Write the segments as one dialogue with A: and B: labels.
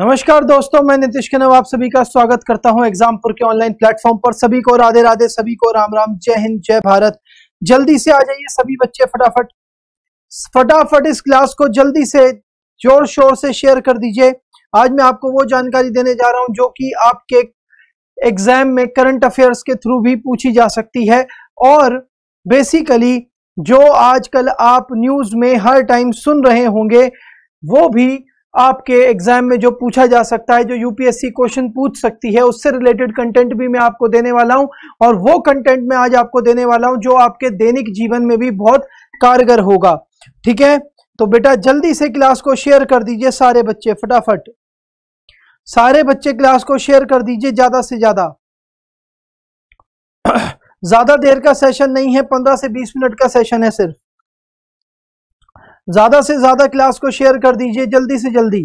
A: नमस्कार दोस्तों मैं नीतीश के आप सभी का स्वागत करता हूं एग्जामपुर के ऑनलाइन प्लेटफॉर्म पर सभी को राधे राधे सभी को राम राम जय हिंद जय भारत जल्दी से आ जाइए सभी बच्चे फटाफट फटाफट इस क्लास को जल्दी से जोर शोर से शेयर कर दीजिए आज मैं आपको वो जानकारी देने जा रहा हूं जो कि आपके एग्जाम में करंट अफेयर्स के थ्रू भी पूछी जा सकती है और बेसिकली जो आजकल आप न्यूज में हर टाइम सुन रहे होंगे वो भी आपके एग्जाम में जो पूछा जा सकता है जो यूपीएससी क्वेश्चन पूछ सकती है उससे रिलेटेड कंटेंट भी मैं आपको देने वाला हूं और वो कंटेंट मैं आज आपको देने वाला हूं जो आपके दैनिक जीवन में भी बहुत कारगर होगा ठीक है तो बेटा जल्दी से क्लास को शेयर कर दीजिए सारे बच्चे फटाफट सारे बच्चे क्लास को शेयर कर दीजिए ज्यादा से ज्यादा ज्यादा देर का सेशन नहीं है पंद्रह से बीस मिनट का सेशन है सिर्फ ज्यादा से ज्यादा क्लास को शेयर कर दीजिए जल्दी से जल्दी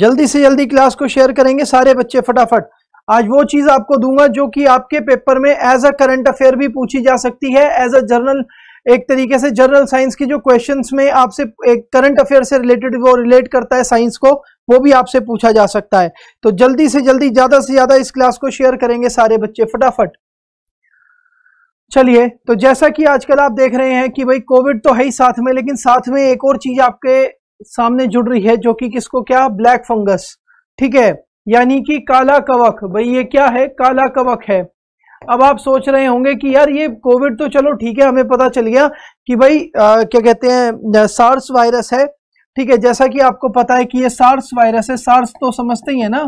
A: जल्दी से जल्दी क्लास को शेयर करेंगे सारे बच्चे फटाफट आज वो चीज आपको दूंगा जो कि आपके पेपर में एज अ करंट अफेयर भी पूछी जा सकती है एज अ जर्नल एक तरीके से जर्नल साइंस की जो क्वेश्चंस में आपसे एक करंट अफेयर से रिलेटेड वो रिलेट करता है साइंस को वो भी आपसे पूछा जा सकता है तो जल्दी से जल्दी ज्यादा से ज्यादा इस क्लास को शेयर करेंगे सारे बच्चे फटाफट चलिए तो जैसा कि आजकल आप देख रहे हैं कि भाई कोविड तो है ही साथ में लेकिन साथ में एक और चीज आपके सामने जुड़ रही है जो कि किसको क्या ब्लैक फंगस ठीक है यानी कि काला कवक भाई ये क्या है काला कवक है अब आप सोच रहे होंगे कि यार ये कोविड तो चलो ठीक है हमें पता चल गया कि भाई आ, क्या कहते हैं सार्स वायरस है ठीक है जैसा कि आपको पता है कि ये सार्स वायरस है सार्स तो समझते ही है ना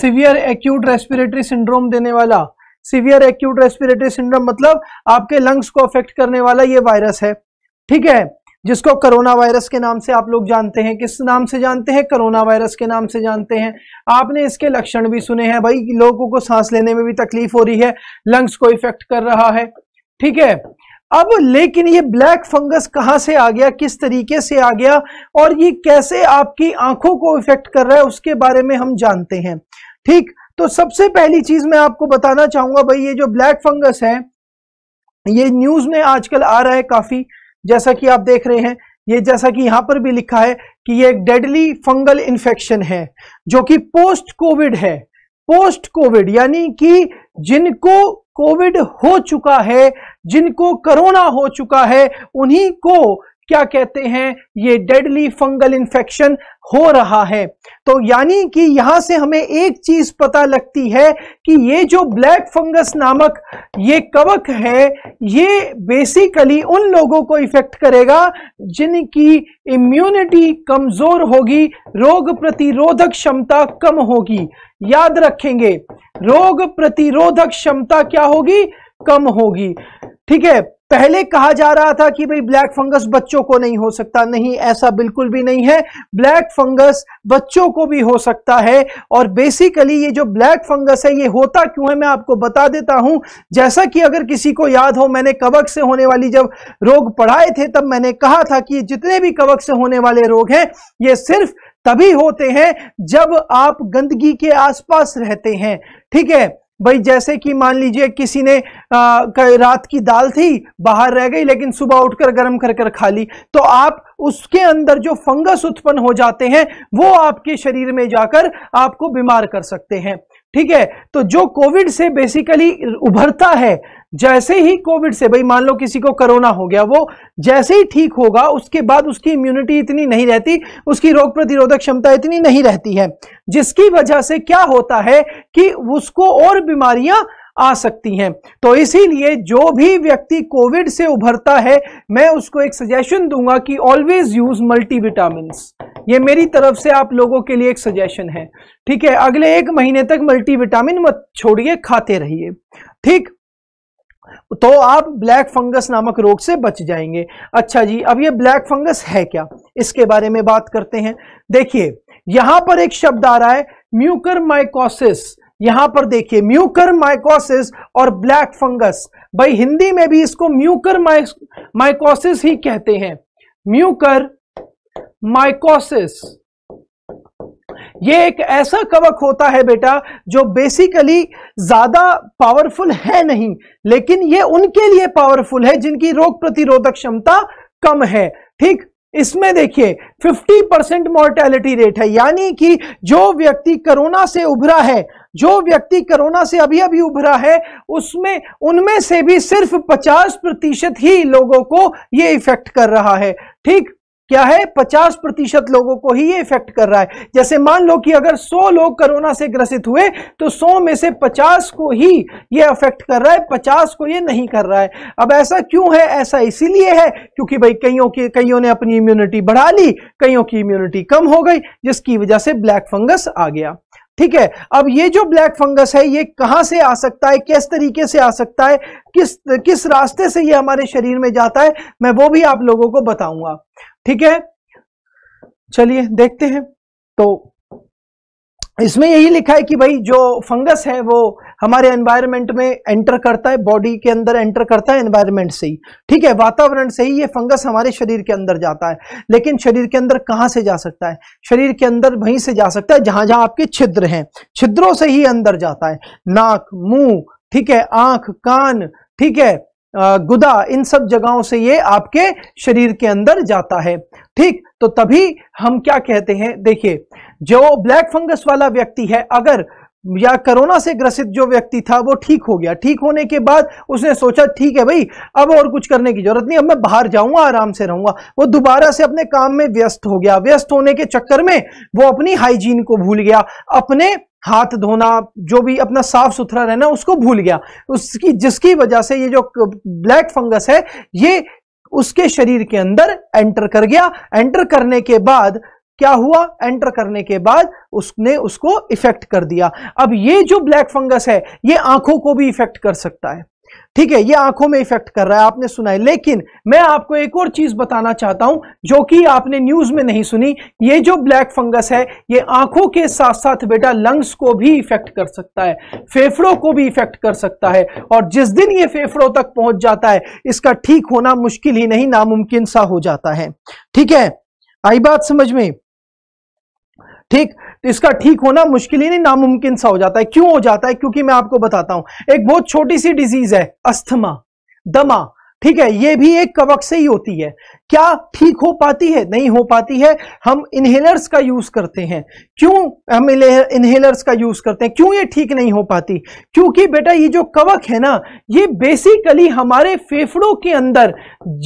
A: सीवियर एक्यूट रेस्पिरेटरी सिंड्रोम देने वाला सिवियर एक्यूट रेस्पिरेटरी सिंड्रोम मतलब आपके लंग्स को अफेक्ट करने वाला ये वायरस है ठीक है जिसको कोरोना वायरस के नाम से आप लोग जानते हैं किस नाम से जानते हैं कोरोना वायरस के नाम से जानते हैं आपने इसके लक्षण भी सुने हैं भाई लोगों को सांस लेने में भी तकलीफ हो रही है लंग्स को इफेक्ट कर रहा है ठीक है अब लेकिन ये ब्लैक फंगस कहां से आ गया किस तरीके से आ गया और ये कैसे आपकी आंखों को इफेक्ट कर रहा है उसके बारे में हम जानते हैं ठीक तो सबसे पहली चीज मैं आपको बताना चाहूंगा भाई ये जो ब्लैक फंगस है ये न्यूज में आजकल आ रहा है काफी जैसा कि आप देख रहे हैं ये जैसा कि यहां पर भी लिखा है कि ये एक डेडली फंगल इन्फेक्शन है जो कि पोस्ट कोविड है पोस्ट कोविड यानी कि जिनको कोविड हो चुका है जिनको कोरोना हो चुका है उन्हीं को क्या कहते हैं ये डेडली फंगल इन्फेक्शन हो रहा है तो यानी कि यहां से हमें एक चीज पता लगती है कि ये जो ब्लैक फंगस नामक ये कवक है ये बेसिकली उन लोगों को इफेक्ट करेगा जिनकी इम्यूनिटी कमजोर होगी रोग प्रतिरोधक क्षमता कम होगी याद रखेंगे रोग प्रतिरोधक क्षमता क्या होगी कम होगी ठीक है पहले कहा जा रहा था कि भाई ब्लैक फंगस बच्चों को नहीं हो सकता नहीं ऐसा बिल्कुल भी नहीं है ब्लैक फंगस बच्चों को भी हो सकता है और बेसिकली ये जो ब्लैक फंगस है ये होता क्यों है मैं आपको बता देता हूं जैसा कि अगर किसी को याद हो मैंने कवक से होने वाली जब रोग पढ़ाए थे तब मैंने कहा था कि जितने भी कवक से होने वाले रोग हैं ये सिर्फ तभी होते हैं जब आप गंदगी के आसपास रहते हैं ठीक है भाई जैसे कि मान लीजिए किसी ने आ, रात की दाल थी बाहर रह गई लेकिन सुबह उठकर गर्म कर कर खा ली तो आप उसके अंदर जो फंगस उत्पन्न हो जाते हैं वो आपके शरीर में जाकर आपको बीमार कर सकते हैं ठीक है तो जो कोविड से बेसिकली उभरता है जैसे ही कोविड से भाई मान लो किसी को कोरोना हो गया वो जैसे ही ठीक होगा उसके बाद उसकी इम्यूनिटी इतनी नहीं रहती उसकी रोग प्रतिरोधक क्षमता इतनी नहीं रहती है जिसकी वजह से क्या होता है कि उसको और बीमारियां आ सकती हैं तो इसीलिए जो भी व्यक्ति कोविड से उभरता है मैं उसको एक सजेशन दूंगा कि ऑलवेज यूज मल्टीविटामिन ये मेरी तरफ से आप लोगों के लिए एक सजेशन है ठीक है अगले एक महीने तक मल्टीविटामिन मत छोड़िए खाते रहिए ठीक तो आप ब्लैक फंगस नामक रोग से बच जाएंगे अच्छा जी अब ये ब्लैक फंगस है क्या इसके बारे में बात करते हैं देखिए यहां पर एक शब्द आ रहा है म्यूकर माइकोसिस यहां पर देखिए म्यूकर माइकोसिस और ब्लैक फंगस भाई हिंदी में भी इसको म्यूकर माइकोसिस ही कहते हैं म्यूकर माइकोसिस ये एक ऐसा कवक होता है बेटा जो बेसिकली ज़्यादा पावरफुल है नहीं लेकिन ये उनके लिए पावरफुल है जिनकी रोग प्रतिरोधक क्षमता कम है ठीक इसमें देखिए 50 परसेंट मोर्टेलिटी रेट है यानी कि जो व्यक्ति कोरोना से उभरा है जो व्यक्ति कोरोना से अभी अभी उभरा है उसमें उनमें से भी सिर्फ 50 प्रतिशत ही लोगों को ये इफेक्ट कर रहा है ठीक क्या है पचास प्रतिशत लोगों को ही ये इफेक्ट कर रहा है जैसे मान लो कि अगर सौ लोग कोरोना से ग्रसित हुए तो सौ में से पचास को ही ये अफेक्ट कर रहा है पचास को ये नहीं कर रहा है अब ऐसा क्यों है ऐसा इसीलिए है क्योंकि भाई कईयों की कईयों ने अपनी इम्यूनिटी बढ़ा ली कईयों की इम्यूनिटी कम हो गई जिसकी वजह से ब्लैक फंगस आ गया ठीक है अब ये जो ब्लैक फंगस है ये कहां से आ सकता है किस तरीके से आ सकता है किस किस रास्ते से ये हमारे शरीर में जाता है मैं वो भी आप लोगों को बताऊंगा ठीक है चलिए देखते हैं तो इसमें यही लिखा है कि भाई जो फंगस है वो हमारे एनवायरनमेंट में एंटर करता है बॉडी के अंदर एंटर करता है एनवायरनमेंट से ही ठीक है वातावरण से ही ये फंगस हमारे शरीर के अंदर जाता है लेकिन शरीर के अंदर कहाँ से जा सकता है शरीर के अंदर वहीं से जा सकता है जहां जहां आपके छिद्र हैं छिद्रों से ही अंदर जाता है नाक मुंह ठीक है आंख कान ठीक है गुदा इन सब जगहों से ये आपके शरीर के अंदर जाता है ठीक तो तभी हम क्या कहते हैं देखिए जो ब्लैक फंगस वाला व्यक्ति है अगर या कोरोना से ग्रसित जो व्यक्ति था वो ठीक हो गया ठीक होने के बाद उसने सोचा ठीक है भाई अब और कुछ करने की जरूरत नहीं अब मैं बाहर जाऊंगा आराम से रहूंगा वो दोबारा से अपने काम में व्यस्त हो गया व्यस्त होने के चक्कर में वो अपनी हाइजीन को भूल गया अपने हाथ धोना जो भी अपना साफ सुथरा रहना उसको भूल गया उसकी जिसकी वजह से ये जो ब्लैक फंगस है ये उसके शरीर के अंदर एंटर कर गया एंटर करने के बाद क्या हुआ एंटर करने के बाद उसने उसको इफेक्ट कर दिया अब ये जो ब्लैक फंगस है ये आंखों को भी इफेक्ट कर सकता है ठीक है ये आंखों में इफेक्ट कर रहा है आपने सुना है लेकिन मैं आपको एक और चीज बताना चाहता हूं जो कि आपने न्यूज में नहीं सुनी ये जो ब्लैक फंगस है ये आंखों के साथ साथ बेटा लंग्स को भी इफेक्ट कर सकता है फेफड़ों को भी इफेक्ट कर सकता है और जिस दिन ये फेफड़ों तक पहुंच जाता है इसका ठीक होना मुश्किल ही नहीं नामुमकिन सा हो जाता है ठीक है आई बात समझ में ठीक तो इसका ठीक होना मुश्किल ही नहीं नामुमकिन सा हो जाता है क्यों हो जाता है क्योंकि मैं आपको बताता हूं एक बहुत छोटी सी डिजीज है अस्थमा दमा ठीक है ये भी एक कवक से ही होती है क्या ठीक हो पाती है नहीं हो पाती है हम इनहेलर्स का यूज करते हैं क्यों हम इनहेलर्स का यूज करते हैं क्यों ये ठीक नहीं हो पाती क्योंकि बेटा ये जो कवक है ना ये बेसिकली हमारे फेफड़ों के अंदर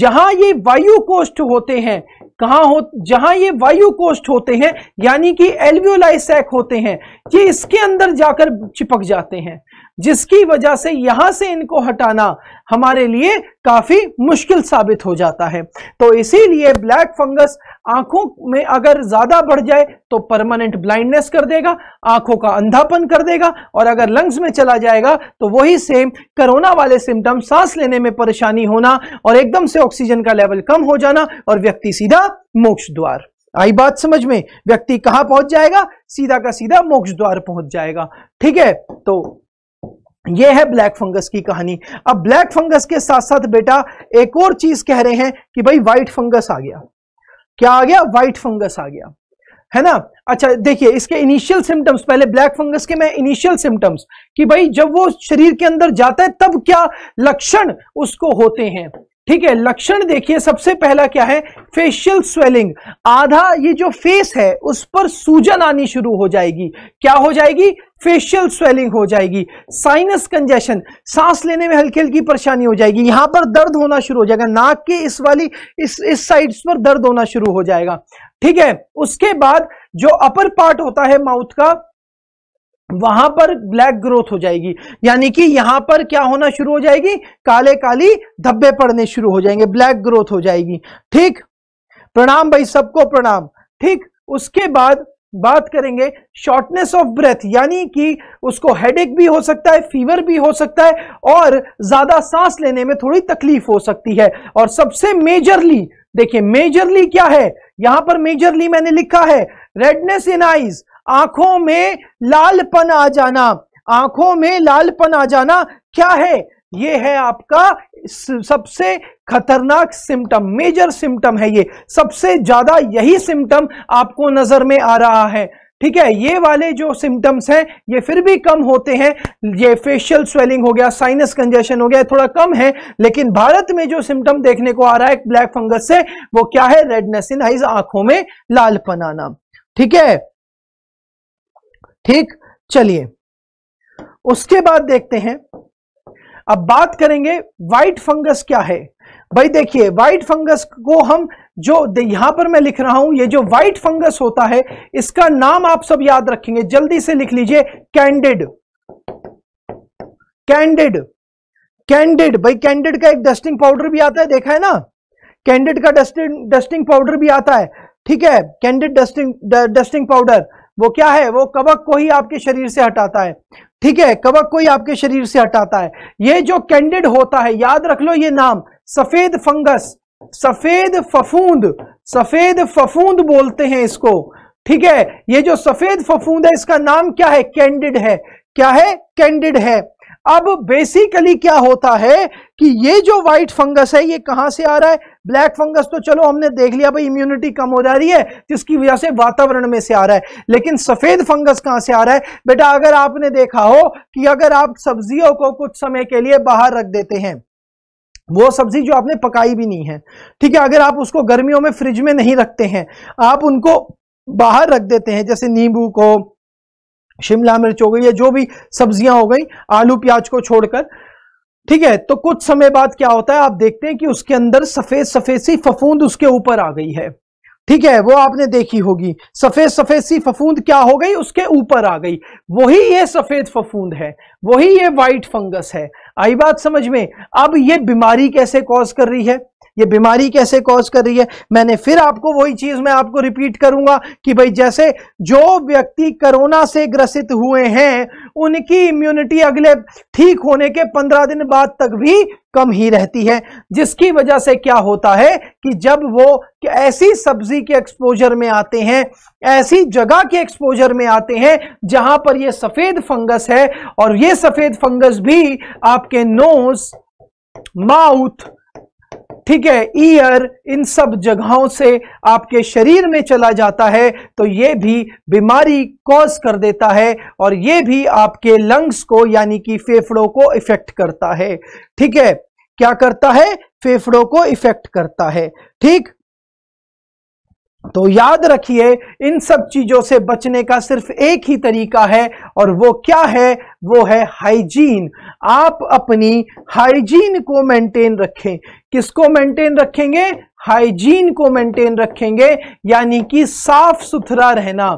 A: जहां ये वायु कोष्ठ होते हैं कहा हो जहां ये वायु कोष्ठ होते हैं यानी कि एल्वियोलाई सैक होते हैं ये इसके अंदर जाकर चिपक जाते हैं जिसकी वजह से यहां से इनको हटाना हमारे लिए काफी मुश्किल साबित हो जाता है तो इसीलिए ब्लैक फंगस आंखों में अगर ज्यादा बढ़ जाए तो परमानेंट ब्लाइंडनेस कर देगा आंखों का अंधापन कर देगा और अगर लंग्स में चला जाएगा तो वही सेम कोरोना वाले सिम्टम सांस लेने में परेशानी होना और एकदम से ऑक्सीजन का लेवल कम हो जाना और व्यक्ति सीधा मोक्ष द्वार आई बात समझ में व्यक्ति कहां पहुंच जाएगा सीधा का सीधा मोक्ष द्वार पहुंच जाएगा ठीक है तो यह है ब्लैक फंगस की कहानी अब ब्लैक फंगस के साथ साथ बेटा एक और चीज कह रहे हैं कि भाई व्हाइट फंगस आ गया क्या आ गया व्हाइट फंगस आ गया है ना अच्छा देखिए इसके इनिशियल सिम्टम्स पहले ब्लैक फंगस के मैं इनिशियल सिम्टम्स कि भाई जब वो शरीर के अंदर जाता है तब क्या लक्षण उसको होते हैं ठीक है लक्षण देखिए सबसे पहला क्या है फेशियल स्वेलिंग आधा ये जो फेस है उस पर सूजन आनी शुरू हो जाएगी क्या हो जाएगी फेशियल स्वेलिंग हो जाएगी साइनस कंजेशन सांस लेने में हल्की हल्की परेशानी हो जाएगी यहां पर दर्द होना शुरू हो जाएगा नाक के इस वाली इस इस साइड्स पर दर्द होना शुरू हो जाएगा ठीक है उसके बाद जो अपर पार्ट होता है माउथ का वहां पर ब्लैक ग्रोथ हो जाएगी यानी कि यहां पर क्या होना शुरू हो जाएगी काले काली धब्बे पड़ने शुरू हो जाएंगे ब्लैक ग्रोथ हो जाएगी ठीक प्रणाम भाई सबको प्रणाम ठीक उसके बाद बात करेंगे शॉर्टनेस ऑफ ब्रेथ यानी कि उसको हेडेक भी हो सकता है फीवर भी हो सकता है और ज्यादा सांस लेने में थोड़ी तकलीफ हो सकती है और सबसे मेजरली देखिए मेजरली क्या है यहां पर मेजरली मैंने लिखा है रेडनेस इन आईज आंखों में लालपन आ जाना आंखों में लालपन आ जाना क्या है ये है आपका सबसे खतरनाक सिम्टम मेजर सिम्टम है ये सबसे ज्यादा यही सिम्टम आपको नजर में आ रहा है ठीक है ये वाले जो सिम्टम्स हैं ये फिर भी कम होते हैं ये फेशियल स्वेलिंग हो गया साइनस कंजेशन हो गया थोड़ा कम है लेकिन भारत में जो सिम्टम देखने को आ रहा है ब्लैक फंगस से वो क्या है रेडनेस इन आइज आंखों में लालपन आना ठीक है ठीक चलिए उसके बाद देखते हैं अब बात करेंगे व्हाइट फंगस क्या है भाई देखिए व्हाइट फंगस को हम जो यहां पर मैं लिख रहा हूं ये जो व्हाइट फंगस होता है इसका नाम आप सब याद रखेंगे जल्दी से लिख लीजिए कैंडिड कैंडिड कैंडिड भाई कैंडिड का एक डस्टिंग पाउडर भी आता है देखा है ना कैंडिड का डस्टिंग डस्टिंग पाउडर भी आता है ठीक है कैंडिड डस्टिंग डस्टिंग पाउडर वो क्या है वो कवक को ही आपके शरीर से हटाता है ठीक है कवक को ही आपके शरीर से हटाता है ये जो कैंडिड होता है याद रख लो ये नाम सफेद फंगस सफेद फफूंद सफेद फफूंद बोलते हैं इसको ठीक है ये जो सफेद फफूंद है इसका नाम क्या है कैंडिड है क्या है कैंडिड है अब बेसिकली क्या होता है कि ये जो व्हाइट फंगस है ये कहां से आ रहा है ब्लैक फंगस तो चलो हमने देख लिया भाई इम्यूनिटी कम हो जा रही है जिसकी वजह से वातावरण में से आ रहा है लेकिन सफेद फंगस कहां से आ रहा है बेटा अगर आपने देखा हो कि अगर आप सब्जियों को कुछ समय के लिए बाहर रख देते हैं वो सब्जी जो आपने पकाई भी नहीं है ठीक है अगर आप उसको गर्मियों में फ्रिज में नहीं रखते हैं आप उनको बाहर रख देते हैं जैसे नींबू को शिमला मिर्च हो गई या जो भी सब्जियां हो गई आलू प्याज को छोड़कर ठीक है तो कुछ समय बाद क्या होता है आप देखते हैं कि उसके अंदर सफेद सफेद सी फफूंद उसके ऊपर आ गई है ठीक है वो आपने देखी होगी सफेद सफेद सी फफूंद क्या हो गई उसके ऊपर आ गई वही ये सफेद फफूंद है वही ये व्हाइट फंगस है आई बात समझ में अब ये बीमारी कैसे कॉज कर रही है ये बीमारी कैसे कॉज कर रही है मैंने फिर आपको वही चीज मैं आपको रिपीट करूंगा कि भाई जैसे जो व्यक्ति कोरोना से ग्रसित हुए हैं उनकी इम्यूनिटी अगले ठीक होने के पंद्रह दिन बाद तक भी कम ही रहती है जिसकी वजह से क्या होता है कि जब वो ऐसी सब्जी के एक्सपोजर में आते हैं ऐसी जगह के एक्सपोजर में आते हैं जहां पर ये सफेद फंगस है और ये सफेद फंगस भी आपके नोज माउथ ठीक है ईयर इन सब जगहों से आपके शरीर में चला जाता है तो ये भी बीमारी कॉज कर देता है और ये भी आपके लंग्स को यानी कि फेफड़ों को इफेक्ट करता है ठीक है क्या करता है फेफड़ों को इफेक्ट करता है ठीक तो याद रखिए इन सब चीजों से बचने का सिर्फ एक ही तरीका है और वो क्या है वो है हाइजीन आप अपनी हाइजीन को मेंटेन रखें किसको मेंटेन रखेंगे हाइजीन को मेंटेन रखेंगे यानी कि साफ सुथरा रहना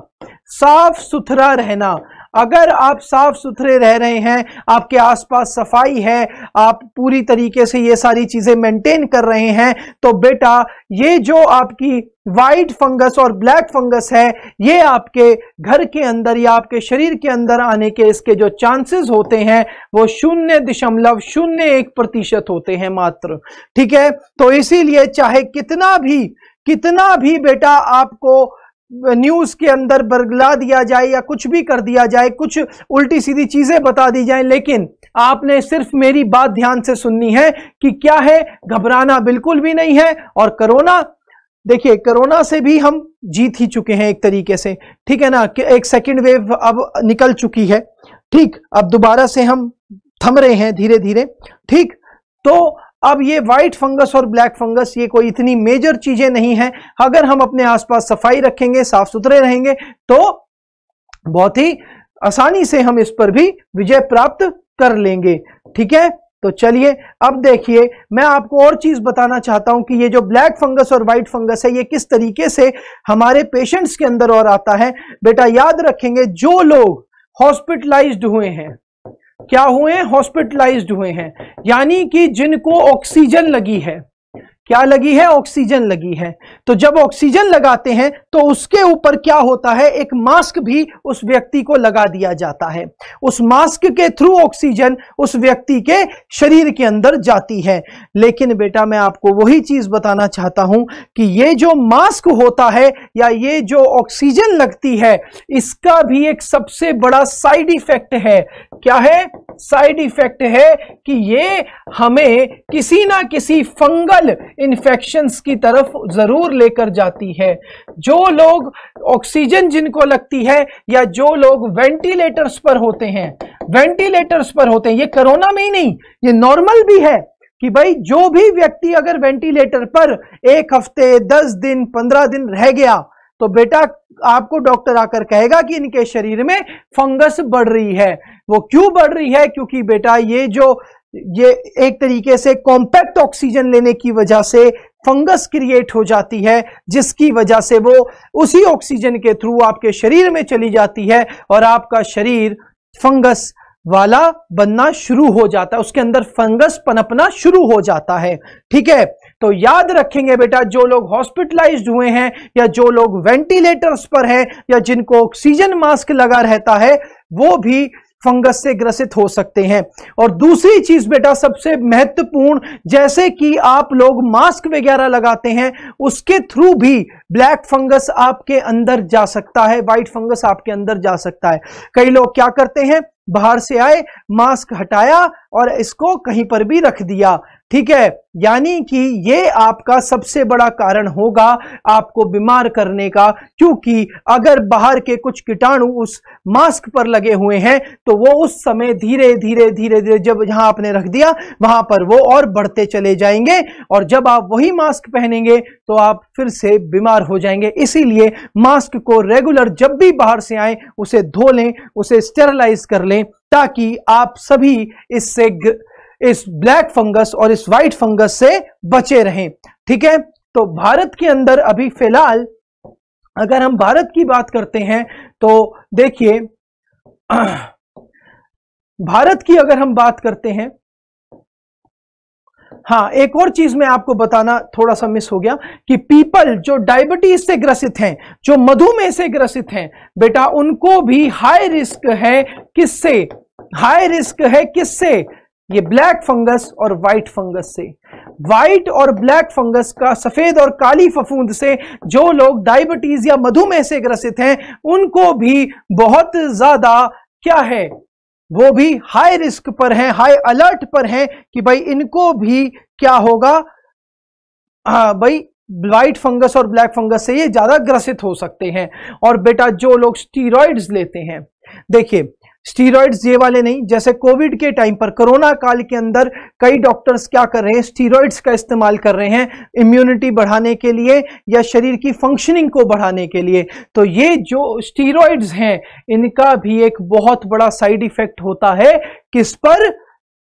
A: साफ सुथरा रहना अगर आप साफ सुथरे रह रहे हैं आपके आसपास सफाई है आप पूरी तरीके से ये सारी चीजें मेंटेन कर रहे हैं तो बेटा ये जो आपकी वाइट फंगस और ब्लैक फंगस है ये आपके घर के अंदर या आपके शरीर के अंदर आने के इसके जो चांसेस होते हैं वो शून्य दशमलव शून्य एक प्रतिशत होते हैं मात्र ठीक है तो इसीलिए चाहे कितना भी कितना भी बेटा आपको न्यूज के अंदर बरगला दिया जाए या कुछ भी कर दिया जाए कुछ उल्टी सीधी चीजें बता दी जाए लेकिन आपने सिर्फ मेरी बात ध्यान से सुननी है कि क्या है घबराना बिल्कुल भी नहीं है और करोना देखिए कोरोना से भी हम जीत ही चुके हैं एक तरीके से ठीक है ना कि एक सेकेंड वेव अब निकल चुकी है ठीक अब दोबारा से हम थम रहे हैं धीरे धीरे ठीक तो अब ये व्हाइट फंगस और ब्लैक फंगस ये कोई इतनी मेजर चीजें नहीं है अगर हम अपने आसपास सफाई रखेंगे साफ सुथरे रहेंगे तो बहुत ही आसानी से हम इस पर भी विजय प्राप्त कर लेंगे ठीक है तो चलिए अब देखिए मैं आपको और चीज बताना चाहता हूं कि ये जो ब्लैक फंगस और व्हाइट फंगस है ये किस तरीके से हमारे पेशेंट्स के अंदर और आता है बेटा याद रखेंगे जो लोग हॉस्पिटलाइज्ड हुए हैं क्या हुए हॉस्पिटलाइज्ड हुए हैं यानी कि जिनको ऑक्सीजन लगी है क्या लगी है ऑक्सीजन लगी है तो जब ऑक्सीजन लगाते हैं तो उसके ऊपर क्या होता है एक मास्क भी उस व्यक्ति को लगा दिया जाता है उस मास्क के थ्रू ऑक्सीजन उस व्यक्ति के शरीर के अंदर जाती है लेकिन बेटा मैं आपको वही चीज बताना चाहता हूं कि ये जो मास्क होता है या ये जो ऑक्सीजन लगती है इसका भी एक सबसे बड़ा साइड इफेक्ट है क्या है साइड इफेक्ट है कि ये हमें किसी ना किसी फंगल इन्फेक्शंस की तरफ ज़रूर लेकर जाती है जो लोग ऑक्सीजन जिनको लगती है या जो लोग वेंटिलेटर्स पर होते हैं वेंटिलेटर्स पर होते हैं ये कोरोना में ही नहीं ये नॉर्मल भी है कि भाई जो भी व्यक्ति अगर वेंटिलेटर पर एक हफ्ते दस दिन पंद्रह दिन रह गया तो बेटा आपको डॉक्टर आकर कहेगा कि इनके शरीर में फंगस बढ़ रही है वो क्यों बढ़ रही है क्योंकि बेटा ये जो ये एक तरीके से कॉम्पैक्ट ऑक्सीजन लेने की वजह से फंगस क्रिएट हो जाती है जिसकी वजह से वो उसी ऑक्सीजन के थ्रू आपके शरीर में चली जाती है और आपका शरीर फंगस वाला बनना शुरू हो जाता है उसके अंदर फंगस पनपना शुरू हो जाता है ठीक है तो याद रखेंगे बेटा जो लोग हॉस्पिटलाइज्ड हुए हैं या जो लोग वेंटिलेटर्स पर हैं या जिनको ऑक्सीजन मास्क लगा रहता है वो भी फंगस से ग्रसित हो सकते हैं और दूसरी चीज बेटा सबसे महत्वपूर्ण जैसे कि आप लोग मास्क वगैरह लगाते हैं उसके थ्रू भी ब्लैक फंगस आपके अंदर जा सकता है व्हाइट फंगस आपके अंदर जा सकता है कई लोग क्या करते हैं बाहर से आए मास्क हटाया और इसको कहीं पर भी रख दिया ठीक है यानी कि ये आपका सबसे बड़ा कारण होगा आपको बीमार करने का क्योंकि अगर बाहर के कुछ कीटाणु उस मास्क पर लगे हुए हैं तो वो उस समय धीरे धीरे धीरे धीरे जब जहां आपने रख दिया वहां पर वो और बढ़ते चले जाएंगे और जब आप वही मास्क पहनेंगे तो आप फिर से बीमार हो जाएंगे इसीलिए मास्क को रेगुलर जब भी बाहर से आए उसे धो लें उसे स्टेरलाइज कर लें ताकि आप सभी इससे ग... इस ब्लैक फंगस और इस व्हाइट फंगस से बचे रहें ठीक है तो भारत के अंदर अभी फिलहाल अगर हम भारत की बात करते हैं तो देखिए भारत की अगर हम बात करते हैं हाँ एक और चीज में आपको बताना थोड़ा सा मिस हो गया कि पीपल जो डायबिटीज से ग्रसित हैं जो मधुमेह से ग्रसित हैं बेटा उनको भी हाई रिस्क है किससे हाई रिस्क है किससे ये ब्लैक फंगस और वाइट फंगस से वाइट और ब्लैक फंगस का सफेद और काली फफूंद से जो लोग डायबिटीज या मधुमेह से ग्रसित हैं उनको भी बहुत ज्यादा क्या है वो भी हाई रिस्क पर हैं हाई अलर्ट पर हैं कि भाई इनको भी क्या होगा हाँ भाई व्हाइट फंगस और ब्लैक फंगस से ये ज्यादा ग्रसित हो सकते हैं और बेटा जो लोग स्टीरोइड्स लेते हैं देखिए स्टीरोइड्स ये वाले नहीं जैसे कोविड के टाइम पर कोरोना काल के अंदर कई डॉक्टर्स क्या कर रहे हैं स्टीरॉयड्स का इस्तेमाल कर रहे हैं इम्यूनिटी बढ़ाने के लिए या शरीर की फंक्शनिंग को बढ़ाने के लिए तो ये जो स्टीरॉइड्स हैं इनका भी एक बहुत बड़ा साइड इफेक्ट होता है किस पर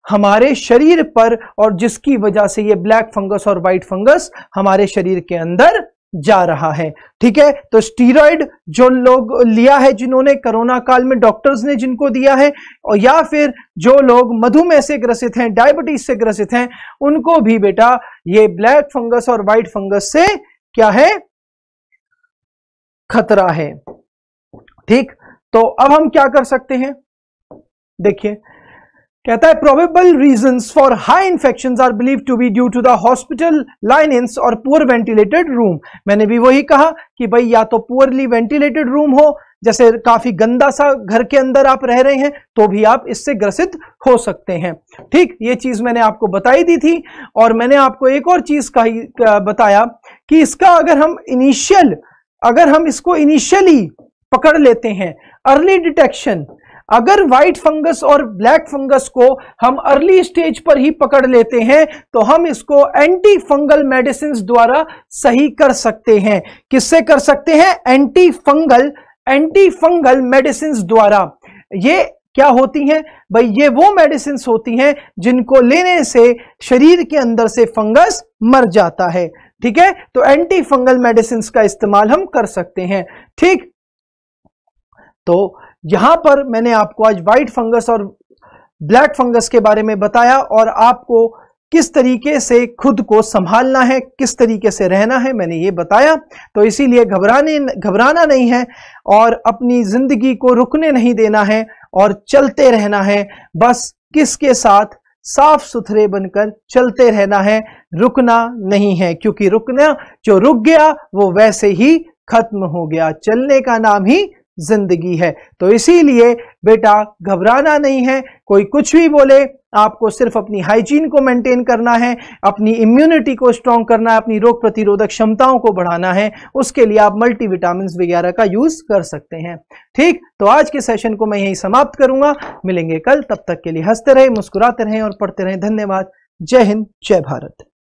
A: हमारे शरीर पर और जिसकी वजह से ये ब्लैक फंगस और वाइट फंगस हमारे शरीर के अंदर जा रहा है ठीक है तो स्टीरॉयड जो लोग लिया है जिन्होंने कोरोना काल में डॉक्टर्स ने जिनको दिया है और या फिर जो लोग मधुमेह से ग्रसित हैं डायबिटीज से ग्रसित हैं उनको भी बेटा ये ब्लैक फंगस और व्हाइट फंगस से क्या है खतरा है ठीक तो अब हम क्या कर सकते हैं देखिए कहता है probable reason for high infection are believe to be due to the hospital linens और पुअर वेंटिलेटेड रूम मैंने भी वही कहा कि भाई या तो पुअरली वेंटिलेटेड रूम हो जैसे काफी गंदा सा घर के अंदर आप रह रहे हैं तो भी आप इससे ग्रसित हो सकते हैं ठीक ये चीज मैंने आपको बताई दी थी और मैंने आपको एक और चीज कही बताया कि इसका अगर हम इनिशियल अगर हम इसको इनिशियली पकड़ लेते हैं अर्ली डिटेक्शन अगर व्हाइट फंगस और ब्लैक फंगस को हम अर्ली स्टेज पर ही पकड़ लेते हैं तो हम इसको एंटी फंगल मेडिसिन द्वारा सही कर सकते हैं किससे कर सकते हैं anti fungal anti fungal medicine द्वारा ये क्या होती हैं भाई ये वो मेडिसिन होती हैं जिनको लेने से शरीर के अंदर से फंगस मर जाता है ठीक है तो एंटी फंगल मेडिसिन का इस्तेमाल हम कर सकते हैं ठीक तो यहां पर मैंने आपको आज व्हाइट फंगस और ब्लैक फंगस के बारे में बताया और आपको किस तरीके से खुद को संभालना है किस तरीके से रहना है मैंने ये बताया तो इसीलिए घबराने घबराना नहीं है और अपनी जिंदगी को रुकने नहीं देना है और चलते रहना है बस किसके साथ साफ सुथरे बनकर चलते रहना है रुकना नहीं है क्योंकि रुकना जो रुक गया वो वैसे ही खत्म हो गया चलने का नाम ही जिंदगी है तो इसीलिए बेटा घबराना नहीं है कोई कुछ भी बोले आपको सिर्फ अपनी हाइजीन को मेंटेन करना है अपनी इम्यूनिटी को स्ट्रांग करना है अपनी रोग प्रतिरोधक क्षमताओं को बढ़ाना है उसके लिए आप मल्टी वगैरह का यूज कर सकते हैं ठीक तो आज के सेशन को मैं यही समाप्त करूंगा मिलेंगे कल तब तक के लिए हंसते रहे मुस्कुराते रहें और पढ़ते रहें धन्यवाद जय हिंद जय भारत